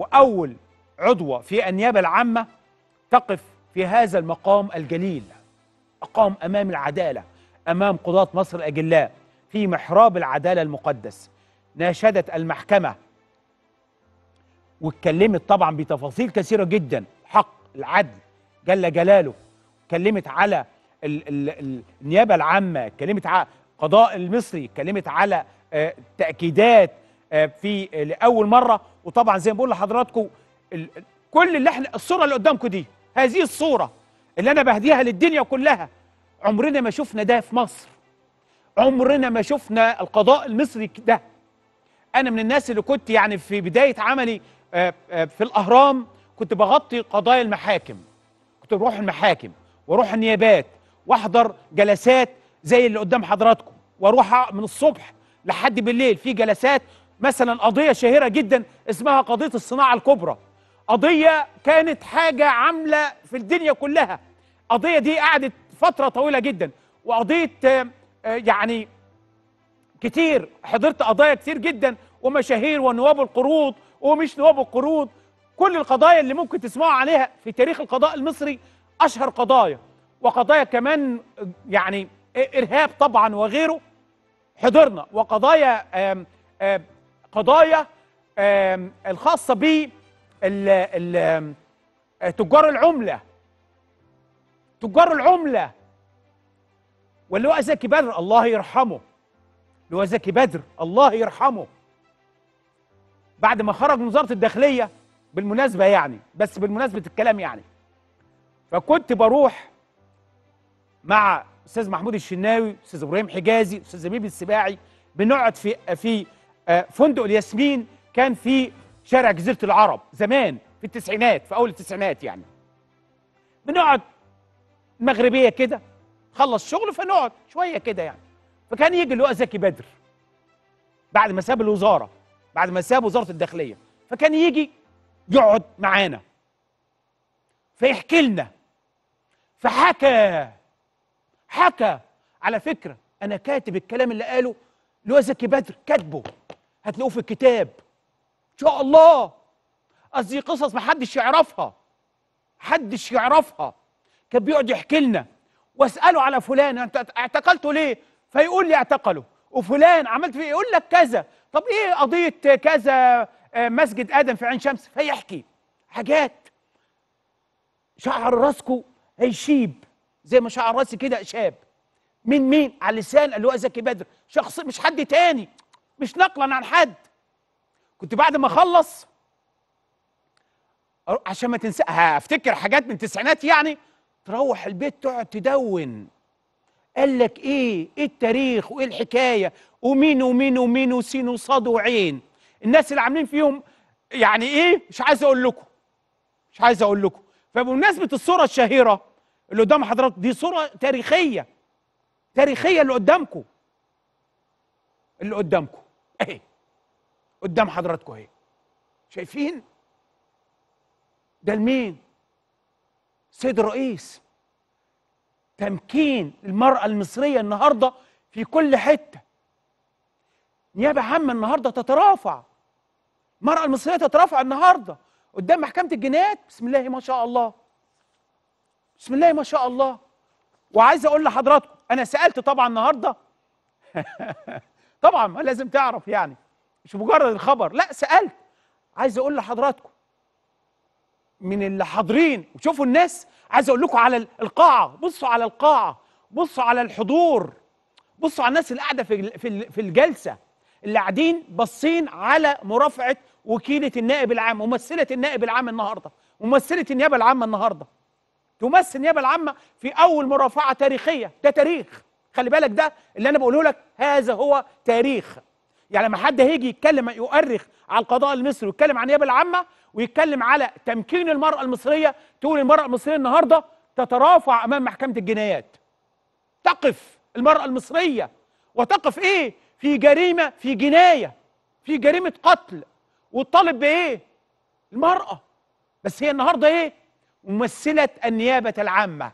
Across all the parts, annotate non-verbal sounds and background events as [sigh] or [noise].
وأول عضوة في النيابة العامة تقف في هذا المقام الجليل مقام أمام العدالة أمام قضاة مصر الأجلاء في محراب العدالة المقدس ناشدت المحكمة واتكلمت طبعا بتفاصيل كثيرة جدا حق العدل جل جلاله اتكلمت على ال ال النيابة العامة اتكلمت على قضاء المصري اتكلمت على آه، تأكيدات آه، في لاول مره وطبعا زي ما بقول لحضراتكم كل اللي احنا الصوره اللي قدامكم دي هذه الصوره اللي انا بهديها للدنيا كلها عمرنا ما شفنا ده في مصر عمرنا ما شفنا القضاء المصري ده انا من الناس اللي كنت يعني في بدايه عملي آه، آه، في الاهرام كنت بغطي قضايا المحاكم كنت بروح المحاكم واروح النيابات واحضر جلسات زي اللي قدام حضراتكم واروح من الصبح لحد بالليل في جلسات مثلا قضية شهيرة جدا اسمها قضية الصناعة الكبرى قضية كانت حاجة عاملة في الدنيا كلها القضية دي قعدت فترة طويلة جدا وقضية آه، يعني كتير حضرت قضايا كتير جدا ومشاهير ونواب القروض ومش نواب القروض كل القضايا اللي ممكن تسمعوا عليها في تاريخ القضاء المصري أشهر قضايا وقضايا كمان يعني إرهاب طبعا وغيره حضرنا وقضايا قضايا الخاصة ب آه، تجار العملة تجار العملة واللواء زكي بدر الله يرحمه اللواء زكي بدر الله يرحمه بعد ما خرج من وزارة الداخلية بالمناسبة يعني بس بالمناسبة الكلام يعني فكنت بروح مع استاذ محمود الشناوي استاذ ابراهيم حجازي استاذ زبيب السباعي بنقعد في في آه، فندق الياسمين كان في شارع جزيرة العرب زمان في التسعينات في أول التسعينات يعني بنقعد مغربية كده خلص شغل فنقعد شوية كده يعني فكان يجي هو زكي بدر بعد ما ساب الوزارة بعد ما ساب وزارة الداخلية فكان يجي يقعد معانا فيحكي لنا فحكى حكى على فكرة أنا كاتب الكلام اللي قاله لوزكي زكي بدر كاتبه هتلاقوه في الكتاب ان شاء الله قصدي قصص محدش يعرفها محدش يعرفها كان بيقعد يحكي لنا واساله على فلان انت اعتقلته ليه فيقول لي اعتقله وفلان عملت فيه إيه؟ يقول لك كذا طب ايه قضيه كذا آه، مسجد ادم في عين شمس فيحكي حاجات شعر راسكو هيشيب زي ما شعر راسي كده شاب من مين على لسان اللي هو زكي بدر شخص مش حد تاني مش نقلا عن حد كنت بعد ما اخلص عشان ما تنسى هفتكر حاجات من التسعينات يعني تروح البيت تقعد تدون قال لك ايه ايه التاريخ وايه الحكايه ومين ومين ومين وسين وصاد وعين الناس اللي عاملين فيهم يعني ايه مش عايز اقول لكم مش عايز اقول لكم فبمناسبه الصوره الشهيره اللي قدام حضراتكم دي صوره تاريخيه تاريخيه اللي قدامكم اللي قدامكم اهي قدام حضراتكم اهي شايفين ده لمين السيد الرئيس تمكين المرأة المصرية النهاردة في كل حتة نيابة عامة النهاردة تترافع المرأة المصرية تترافع النهاردة قدام محكمة الجنايات بسم الله ما شاء الله بسم الله ما شاء الله وعايز أقول لحضراتكم أنا سألت طبعا النهاردة [laughs] طبعا ما لازم تعرف يعني مش مجرد الخبر لا سالت عايز اقول لحضراتكم من اللي حاضرين وشوفوا الناس عايز اقول لكم على القاعه بصوا على القاعه بصوا على الحضور بصوا على الناس اللي قاعده في في الجلسه اللي قاعدين باصين على مرافعه وكيله النائب العام ممثله النائب العام النهارده ممثله النيابه العامه النهارده تمثل النيابه العامه في اول مرافعه تاريخيه ده تاريخ خلي بالك ده اللي انا بقوله لك هذا هو تاريخ يعني لما حد هيجي يتكلم يؤرخ على القضاء المصري ويتكلم عن النيابه العامه ويتكلم على تمكين المراه المصريه تقول المراه المصريه النهارده تترافع امام محكمه الجنايات تقف المراه المصريه وتقف ايه في جريمه في جنايه في جريمه قتل وتطالب بايه المراه بس هي النهارده ايه ممثله النيابه العامه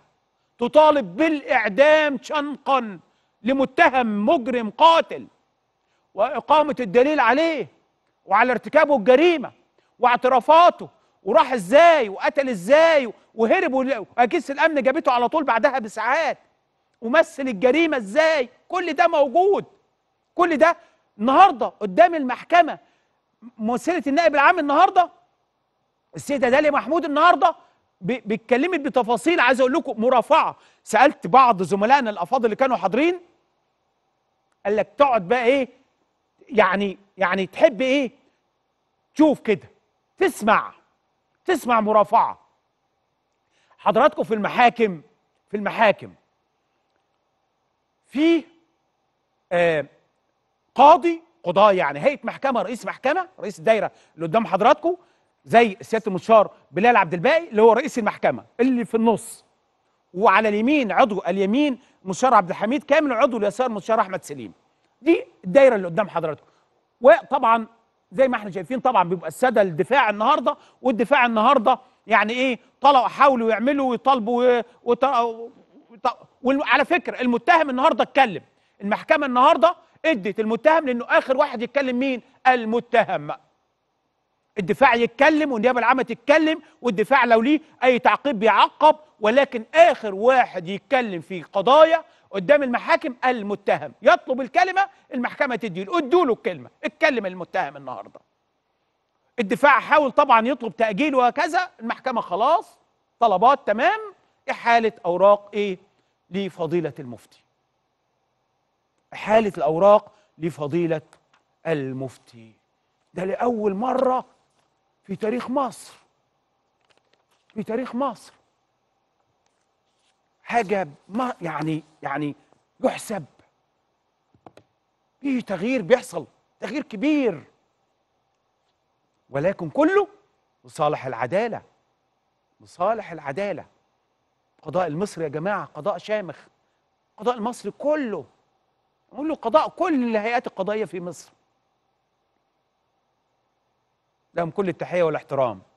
تطالب بالإعدام شنقا لمتهم مجرم قاتل وإقامة الدليل عليه وعلى ارتكابه الجريمة واعترافاته وراح ازاي وقتل ازاي وهرب واجهزه الامن جابته على طول بعدها بساعات ومثل الجريمه ازاي كل ده موجود كل ده النهارده قدام المحكمه ممثله النائب العام النهارده السيده دالي محمود النهارده بيتكلمت بتفاصيل عايز اقول لكم مرافعه سالت بعض زملائنا الافاضل اللي كانوا حاضرين قال لك تقعد بقى ايه يعني يعني تحب ايه تشوف كده تسمع تسمع مرافعه حضراتكم في المحاكم في المحاكم في آه قاضي قضاه يعني هيئه محكمه رئيس محكمه رئيس الدايره اللي قدام حضراتكم زي سياده المستشار بلال عبد الباقي اللي هو رئيس المحكمه اللي في النص وعلى اليمين عضو اليمين مستشار عبد الحميد كامل عضو اليسار مستشار احمد سليم دي الدايره اللي قدام حضراتكم وطبعا زي ما احنا شايفين طبعا بيبقى الساده الدفاع النهارده والدفاع النهارده يعني ايه طلعوا حاولوا يعملوا ويطالبوا وعلى فكره المتهم النهارده اتكلم المحكمه النهارده ادت المتهم لانه اخر واحد يتكلم مين المتهم الدفاع يتكلم والنيابه العامه تتكلم والدفاع لو ليه اي تعقيب بيعقب ولكن اخر واحد يتكلم في قضايا قدام المحاكم المتهم يطلب الكلمه المحكمه تديله ادوا له الكلمه اتكلم المتهم النهارده الدفاع حاول طبعا يطلب تاجيل وهكذا المحكمه خلاص طلبات تمام احاله اوراق ايه لفضيله المفتي احاله الاوراق لفضيله المفتي ده لاول مره في تاريخ مصر في تاريخ مصر حاجة ما يعني يعني يحسب فيه تغيير بيحصل تغيير كبير ولكن كله لصالح العدالة لصالح العدالة قضاء المصري يا جماعة قضاء شامخ قضاء المصري كله نقول له قضاء كل الهيئات القضائية في مصر لهم كل التحيه والاحترام